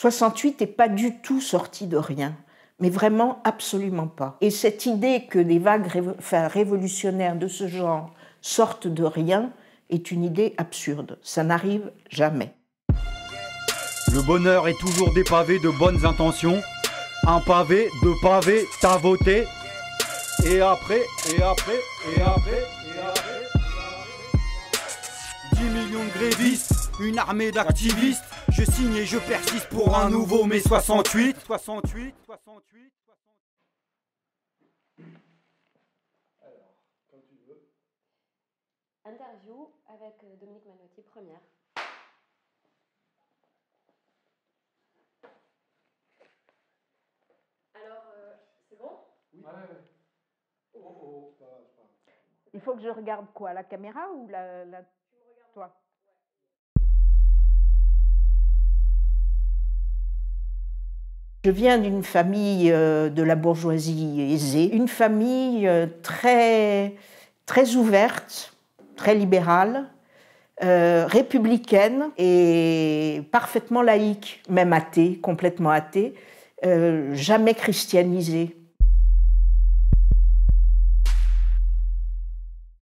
68 n'est pas du tout sorti de rien, mais vraiment absolument pas. Et cette idée que des vagues révolutionnaires de ce genre sortent de rien est une idée absurde. Ça n'arrive jamais. Le bonheur est toujours dépavé de bonnes intentions. Un pavé, deux pavés, t'as voté. Et après, et après, et après, et après. 10 millions de grévistes, une armée d'activistes. Je signe et je persiste pour un nouveau mai 68. 68, 68. Alors, comme tu veux. Interview avec euh, Dominique Manotti, première. Alors, euh, c'est bon Oui. Ouais. Oh, oh, oh. oh. Il faut que je regarde quoi La caméra ou la, la... Tu me regardes. toi Je viens d'une famille euh, de la bourgeoisie aisée, une famille euh, très, très ouverte, très libérale, euh, républicaine et parfaitement laïque, même athée, complètement athée, jamais christianisée.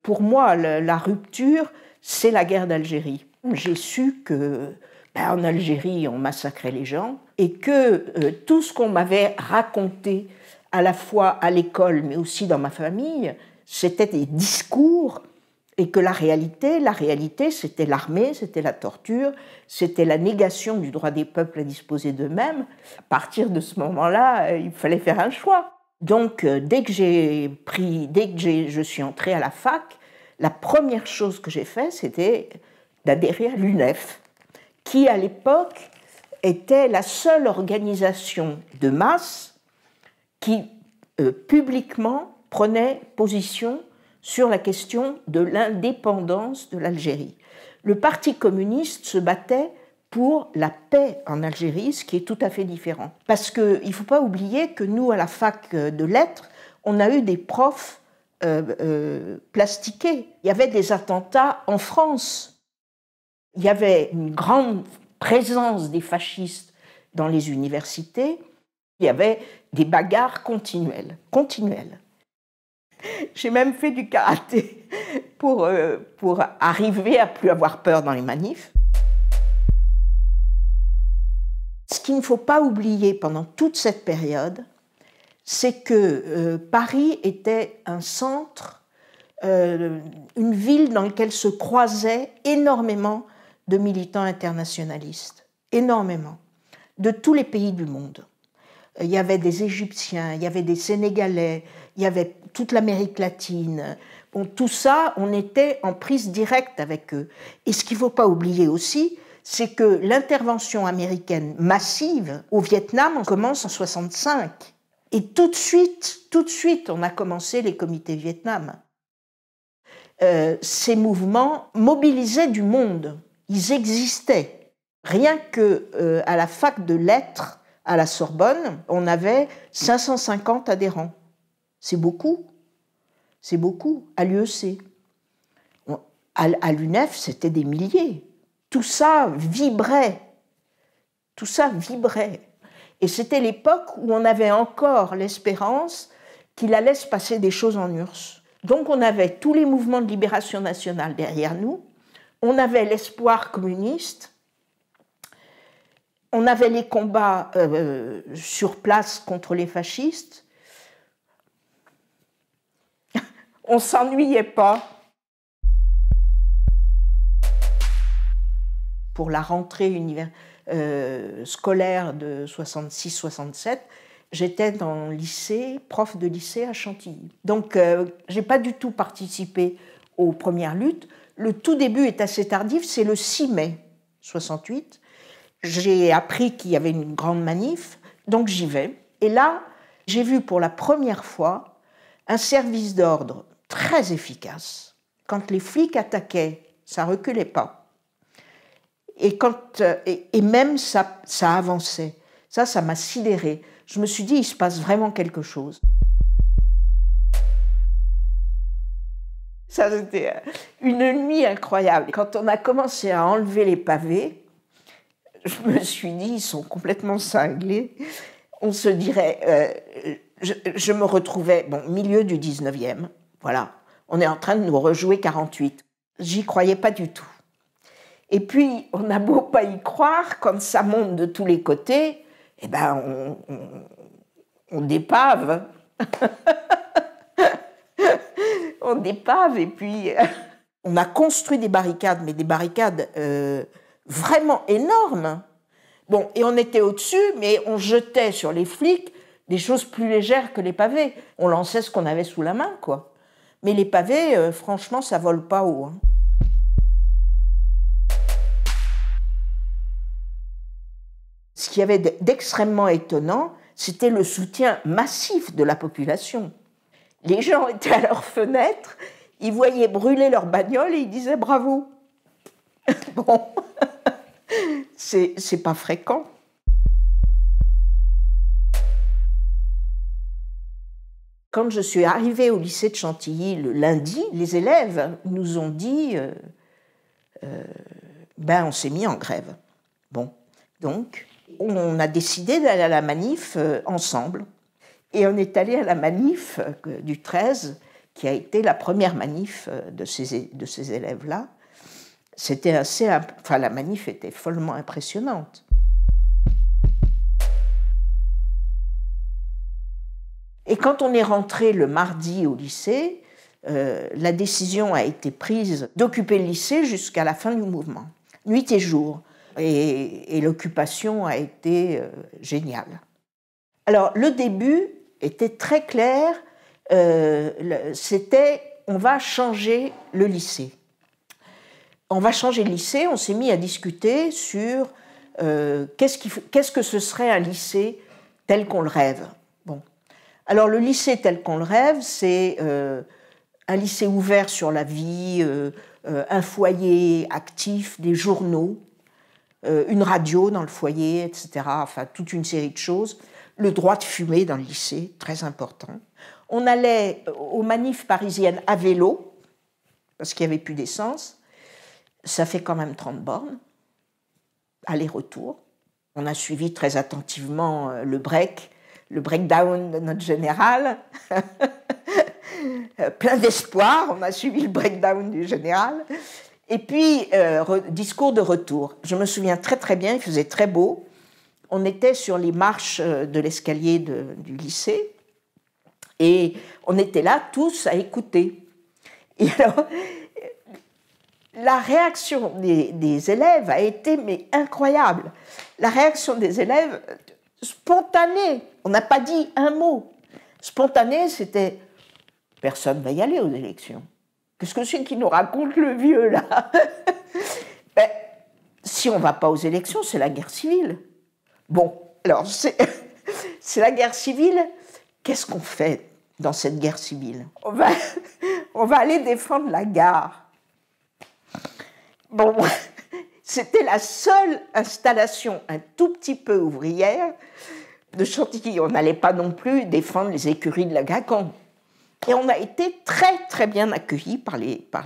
Pour moi, la rupture, c'est la guerre d'Algérie. J'ai su que ben, en Algérie, on massacrait les gens, et que euh, tout ce qu'on m'avait raconté, à la fois à l'école, mais aussi dans ma famille, c'était des discours, et que la réalité, la réalité, c'était l'armée, c'était la torture, c'était la négation du droit des peuples à disposer d'eux-mêmes. À partir de ce moment-là, euh, il fallait faire un choix. Donc, euh, dès que j'ai pris, dès que je suis entrée à la fac, la première chose que j'ai fait, c'était d'adhérer à l'UNEF, qui à l'époque était la seule organisation de masse qui euh, publiquement prenait position sur la question de l'indépendance de l'Algérie. Le Parti communiste se battait pour la paix en Algérie, ce qui est tout à fait différent. Parce qu'il ne faut pas oublier que nous, à la fac de lettres, on a eu des profs euh, euh, plastiqués. Il y avait des attentats en France. Il y avait une grande présence des fascistes dans les universités, il y avait des bagarres continuelles, continuelles. J'ai même fait du karaté pour, euh, pour arriver à plus avoir peur dans les manifs. Ce qu'il ne faut pas oublier pendant toute cette période, c'est que euh, Paris était un centre, euh, une ville dans laquelle se croisaient énormément de militants internationalistes, énormément, de tous les pays du monde. Il y avait des Égyptiens, il y avait des Sénégalais, il y avait toute l'Amérique latine. Bon, tout ça, on était en prise directe avec eux. Et ce qu'il ne faut pas oublier aussi, c'est que l'intervention américaine massive au Vietnam commence en 1965. Et tout de suite, tout de suite, on a commencé les comités Vietnam. Euh, ces mouvements mobilisaient du monde ils existaient. Rien que euh, à la fac de lettres à la Sorbonne, on avait 550 adhérents. C'est beaucoup. C'est beaucoup à l'UEC. à, à l'UNEF, c'était des milliers. Tout ça vibrait. Tout ça vibrait. Et c'était l'époque où on avait encore l'espérance qu'il allait se passer des choses en URSS. Donc on avait tous les mouvements de libération nationale derrière nous, on avait l'espoir communiste, on avait les combats euh, sur place contre les fascistes, on s'ennuyait pas. Pour la rentrée euh, scolaire de 66-67, j'étais dans lycée, prof de lycée à Chantilly. Donc, euh, j'ai pas du tout participé aux premières luttes. Le tout début est assez tardif, c'est le 6 mai 68. J'ai appris qu'il y avait une grande manif, donc j'y vais. Et là, j'ai vu pour la première fois un service d'ordre très efficace. Quand les flics attaquaient, ça reculait pas. Et, quand, euh, et, même ça, ça avançait. Ça, ça m'a sidéré. Je me suis dit, il se passe vraiment quelque chose. Ça, c'était euh, une nuit incroyable. Quand on a commencé à enlever les pavés, je me suis dit, ils sont complètement cinglés. On se dirait, euh, je, me retrouvais, bon, milieu du 19e, voilà. On est en train de nous rejouer 48. J'y croyais pas du tout. Et puis, on n'a beau pas y croire, quand ça monte de tous les côtés, eh ben, on dépave. des paves Et puis, euh. on a construit des barricades, mais des barricades euh, vraiment énormes. Bon, et on était au-dessus, mais on jetait sur les flics des choses plus légères que les pavés. On lançait ce qu'on avait sous la main, quoi. Mais les pavés, euh, franchement, ça vole pas haut. Hein. Ce qui y avait d'extrêmement étonnant, c'était le soutien massif de la population. Les gens étaient à leurs fenêtres, ils voyaient brûler leur bagnole et ils disaient bravo. bon, c'est pas fréquent. Quand je suis arrivée au lycée de Chantilly le lundi, les élèves nous ont dit euh, euh, ben on s'est mis en grève. Bon, donc on a décidé d'aller à la manif euh, ensemble. Et on est allé à la manif euh, du 13, qui a été la première manif euh, de ces, de ces élèves-là. C'était assez. Enfin, la manif était follement impressionnante. Et quand on est rentré le mardi au lycée, euh, la décision a été prise d'occuper le lycée jusqu'à la fin du mouvement, nuit et jour. Et, l'occupation a été géniale. Alors, le début, était très clair. Euh, c'était on va changer le lycée. On va changer le lycée. On s'est mis à discuter sur euh, qu'est-ce que ce serait un lycée tel qu'on le rêve. Bon. Alors le lycée tel qu'on le rêve, c'est euh, un lycée ouvert sur la vie, un foyer actif, des journaux, une radio dans le foyer, etc. Enfin toute une série de choses le droit de fumer dans le lycée, très important. On allait aux manifs parisiennes à vélo, parce qu'il n'y avait plus d'essence. Ça fait quand même 30 bornes, aller-retour. On a suivi très attentivement euh, le break, le breakdown de notre général. Euh, plein d'espoir, on a suivi le breakdown du général. Et puis, euh, discours de retour. Je me souviens très très bien, il faisait très beau on était sur les marches euh, de l'escalier du lycée et on était là tous à écouter. Et alors, la réaction des, élèves a été mais incroyable. La réaction des élèves spontanée, on n'a pas dit un mot. Spontanée, c'était personne va y aller aux élections. Qu'est-ce que c'est qui nous raconte le vieux là ben, Si on va pas aux élections, c'est la guerre civile. Bon, alors c'est la guerre civile. Qu'est-ce qu'on fait dans cette guerre civile on va, aller défendre la gare. Bon, c'était la seule installation un tout petit peu ouvrière de Chantilly. On n'allait pas non plus défendre les écuries de la Gacan. Et on a été très très bien accueillis par les, par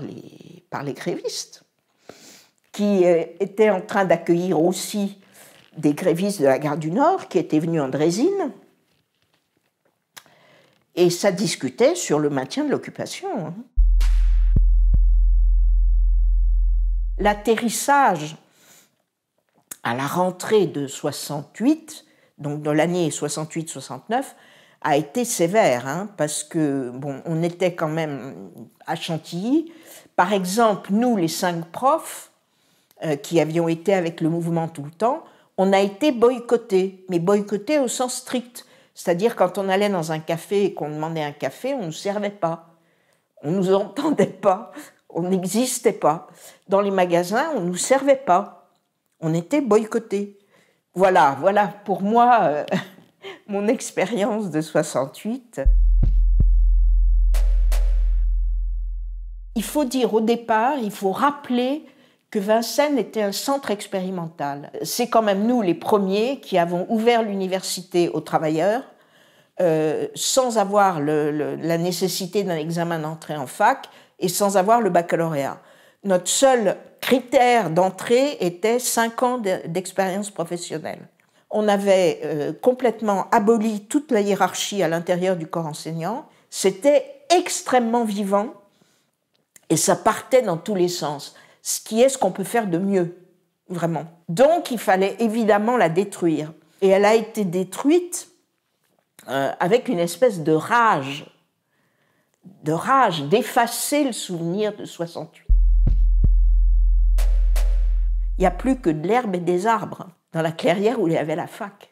par les grévistes, qui euh, étaient en train d'accueillir aussi des grévistes de la gare du Nord qui étaient venus en Dresine. Et ça discutait sur le maintien de l'occupation. Hein. L'atterrissage à la rentrée de 68, donc dans l'année 68-69, a été sévère, hein, parce que bon, on était quand même à Chantilly. Par exemple, nous, les cinq profs euh, qui avions été avec le mouvement tout le temps, on a été boycotté, mais boycotté au sens strict. C'est-à-dire quand on allait dans un café et qu'on demandait un café, on ne nous servait pas. On ne nous entendait pas. On n'existait pas. Dans les magasins, on ne nous servait pas. On était boycotté. Voilà, voilà pour moi euh, mon expérience de 68. Il faut dire au départ, il faut rappeler que Vincennes était un centre expérimental. C'est quand même nous les premiers qui avons ouvert l'université aux travailleurs euh, sans avoir la nécessité d'un examen d'entrée en fac et sans avoir le baccalauréat. Notre seul critère d'entrée était 5 ans d'expérience professionnelle. On avait euh, complètement aboli toute la hiérarchie à l'intérieur du corps enseignant. C'était extrêmement vivant et ça partait dans tous les sens ce qui est ce qu'on peut faire de mieux, vraiment. Donc il fallait évidemment la détruire. Et elle a été détruite euh, avec une espèce de rage, de rage d'effacer le souvenir de 68. Il n'y a plus que de l'herbe et des arbres dans la clairière où il y avait la fac.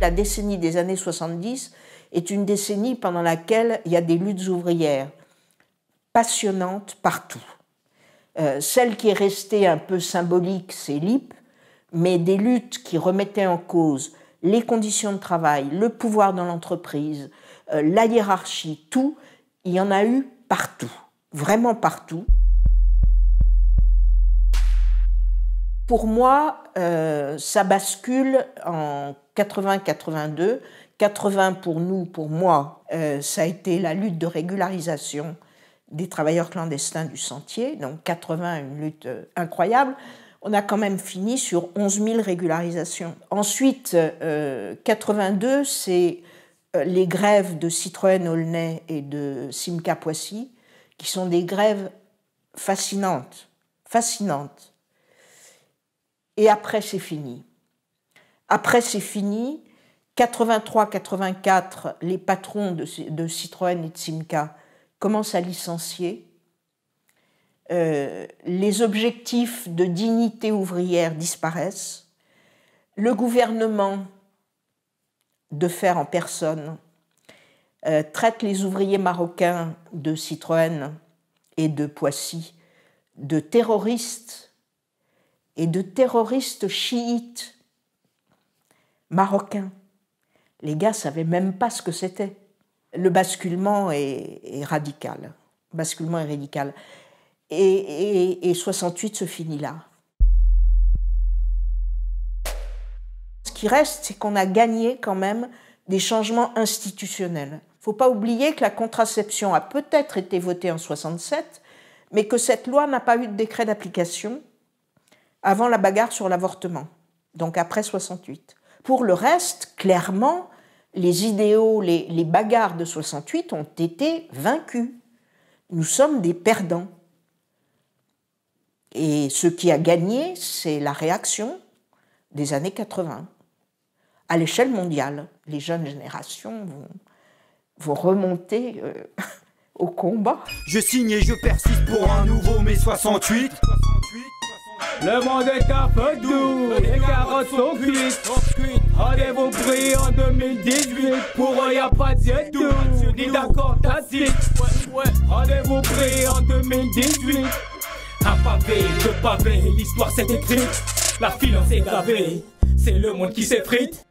La décennie des années 70 est une décennie pendant laquelle il y a des luttes ouvrières passionnantes partout. Euh, celle qui est restée un peu symbolique, c'est l'IP, mais des luttes qui remettaient en cause les conditions de travail, le pouvoir dans l'entreprise, euh, la hiérarchie, tout, il y en a eu partout, vraiment partout. Pour moi, euh, ça bascule en 80-82 80 pour nous, pour moi, euh, ça a été la lutte de régularisation des travailleurs clandestins du sentier, donc 80, une lutte euh, incroyable. On a quand même fini sur 11 000 régularisations. Ensuite, 82, euh, c'est les grèves de Citroën-Aulnay et de Simca-Poissy, qui sont des grèves fascinantes, fascinantes. Et après, c'est fini. Après, c'est fini. 83-84, les patrons de, Citroën et de Simca commencent à licencier. Euh, les objectifs de dignité ouvrière disparaissent. Le gouvernement, de faire en personne, euh, traite les ouvriers marocains de Citroën et de Poissy de terroristes et de terroristes chiites marocains les gars savaient même pas ce que c'était. Le basculement est, radical. basculement est radical. Et, et 68 se finit là. Ce qui reste, c'est qu'on a gagné quand même des changements institutionnels. Il ne faut pas oublier que la contraception a peut-être été votée en 67, mais que cette loi n'a pas eu de décret d'application avant la bagarre sur l'avortement, donc après 68. Pour le reste, clairement, les idéaux, les, bagarres de 68 ont été vaincus. Nous sommes des perdants. Et ce qui a gagné, c'est la réaction des années 80. À l'échelle mondiale, les jeunes générations vont, remonter euh, au combat. Je signe et je persiste pour un nouveau mai 68. Le monde est à feu doux, les carottes sont cuites. Rendez-vous pris en 2018, pour eux y'a pas de doux, ni d'accord ouais Rendez-vous pris en 2018. Un pavé, deux pavés, l'histoire s'est écrite, la finance est gravée, c'est le monde qui s'effrite.